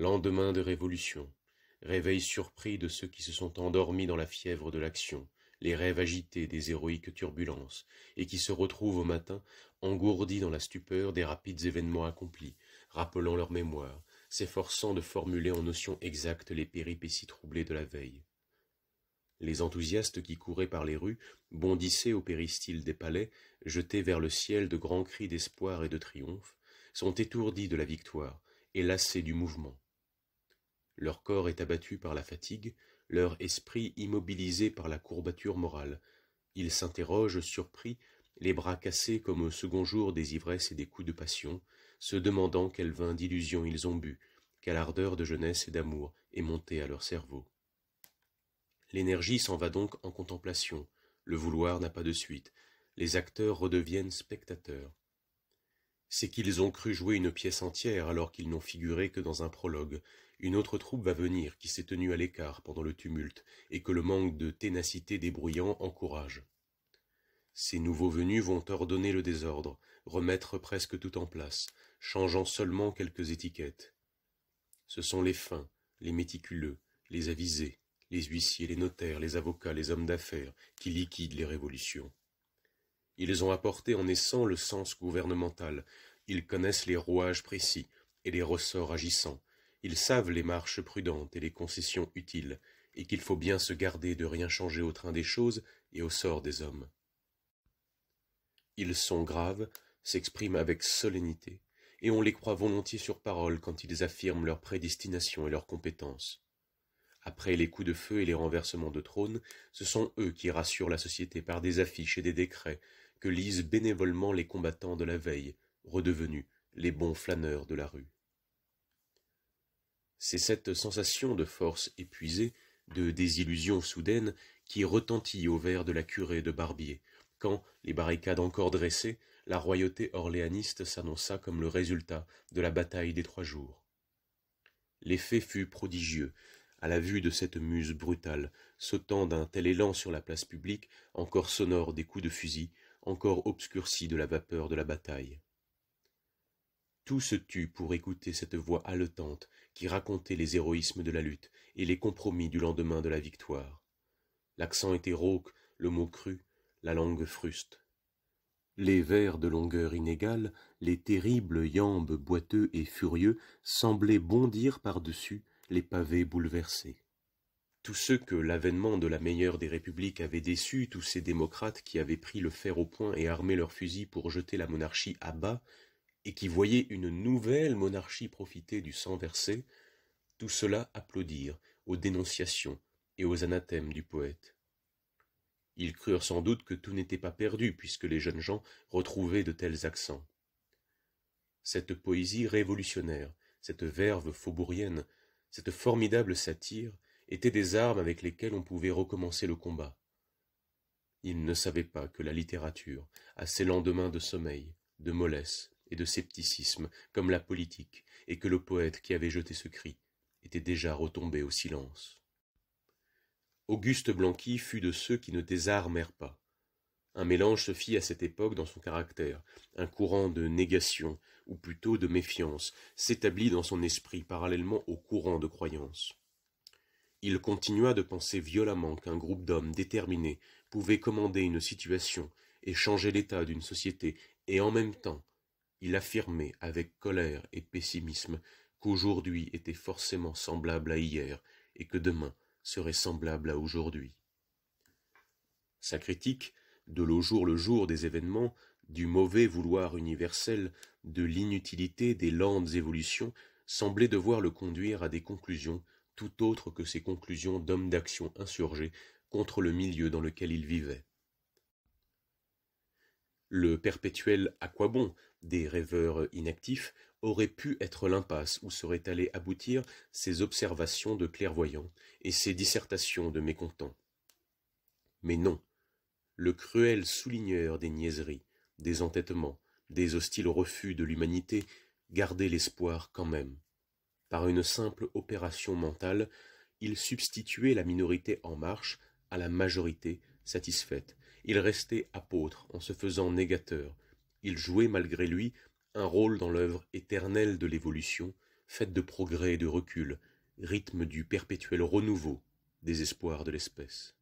Lendemain de révolution, réveil surpris de ceux qui se sont endormis dans la fièvre de l'action, les rêves agités des héroïques turbulences, et qui se retrouvent au matin engourdis dans la stupeur des rapides événements accomplis, rappelant leur mémoire, s'efforçant de formuler en notions exactes les péripéties troublées de la veille. Les enthousiastes qui couraient par les rues bondissaient au péristyle des palais, jetaient vers le ciel de grands cris d'espoir et de triomphe, sont étourdis de la victoire et lassés du mouvement. Leur corps est abattu par la fatigue, leur esprit immobilisé par la courbature morale. Ils s'interrogent, surpris, les bras cassés comme au second jour des ivresses et des coups de passion, se demandant quel vin d'illusion ils ont bu, quelle ardeur de jeunesse et d'amour est montée à leur cerveau. L'énergie s'en va donc en contemplation, le vouloir n'a pas de suite, les acteurs redeviennent spectateurs. C'est qu'ils ont cru jouer une pièce entière alors qu'ils n'ont figuré que dans un prologue, une autre troupe va venir qui s'est tenue à l'écart pendant le tumulte et que le manque de ténacité des encourage. Ces nouveaux venus vont ordonner le désordre, remettre presque tout en place, changeant seulement quelques étiquettes. Ce sont les fins, les méticuleux, les avisés, les huissiers, les notaires, les avocats, les hommes d'affaires, qui liquident les révolutions. Ils ont apporté en naissant le sens gouvernemental, ils connaissent les rouages précis et les ressorts agissants, ils savent les marches prudentes et les concessions utiles, et qu'il faut bien se garder de rien changer au train des choses et au sort des hommes. Ils sont graves, s'expriment avec solennité, et on les croit volontiers sur parole quand ils affirment leur prédestination et leurs compétences. Après les coups de feu et les renversements de trône, ce sont eux qui rassurent la société par des affiches et des décrets que lisent bénévolement les combattants de la veille, redevenus les bons flâneurs de la rue. C'est cette sensation de force épuisée, de désillusion soudaine, qui retentit au verre de la curée de Barbier, quand, les barricades encore dressées, la royauté orléaniste s'annonça comme le résultat de la bataille des trois jours. L'effet fut prodigieux, à la vue de cette muse brutale, sautant d'un tel élan sur la place publique, encore sonore des coups de fusil, encore obscurcie de la vapeur de la bataille. Tout se tut pour écouter cette voix haletante qui racontait les héroïsmes de la lutte et les compromis du lendemain de la victoire. L'accent était rauque, le mot cru, la langue fruste. Les vers de longueur inégale, les terribles yambes boiteux et furieux semblaient bondir par-dessus les pavés bouleversés. Tous ceux que l'avènement de la meilleure des républiques avait déçus, tous ces démocrates qui avaient pris le fer au poing et armé leurs fusils pour jeter la monarchie à bas, et qui voyaient une nouvelle monarchie profiter du sang versé, tout cela applaudirent aux dénonciations et aux anathèmes du poète. Ils crurent sans doute que tout n'était pas perdu, puisque les jeunes gens retrouvaient de tels accents. Cette poésie révolutionnaire, cette verve faubourienne, cette formidable satire, étaient des armes avec lesquelles on pouvait recommencer le combat. Ils ne savaient pas que la littérature, à ses lendemains de sommeil, de mollesse, et de scepticisme, comme la politique, et que le poète qui avait jeté ce cri était déjà retombé au silence. Auguste Blanqui fut de ceux qui ne désarmèrent pas. Un mélange se fit à cette époque dans son caractère, un courant de négation, ou plutôt de méfiance, s'établit dans son esprit parallèlement au courant de croyance. Il continua de penser violemment qu'un groupe d'hommes déterminés pouvait commander une situation et changer l'état d'une société, et en même temps il affirmait avec colère et pessimisme qu'aujourd'hui était forcément semblable à hier et que demain serait semblable à aujourd'hui. Sa critique, de l'au jour le jour des événements, du mauvais vouloir universel, de l'inutilité des lentes évolutions, semblait devoir le conduire à des conclusions tout autres que ces conclusions d'hommes d'action insurgés contre le milieu dans lequel il vivait. Le perpétuel à quoi bon des rêveurs inactifs aurait pu être l'impasse où seraient allées aboutir ces observations de clairvoyants et ses dissertations de mécontents. Mais non, le cruel souligneur des niaiseries, des entêtements, des hostiles refus de l'humanité gardait l'espoir quand même. Par une simple opération mentale, il substituait la minorité en marche à la majorité satisfaite il restait apôtre en se faisant négateur. Il jouait malgré lui un rôle dans l'œuvre éternelle de l'évolution, faite de progrès et de recul, rythme du perpétuel renouveau des espoirs de l'espèce.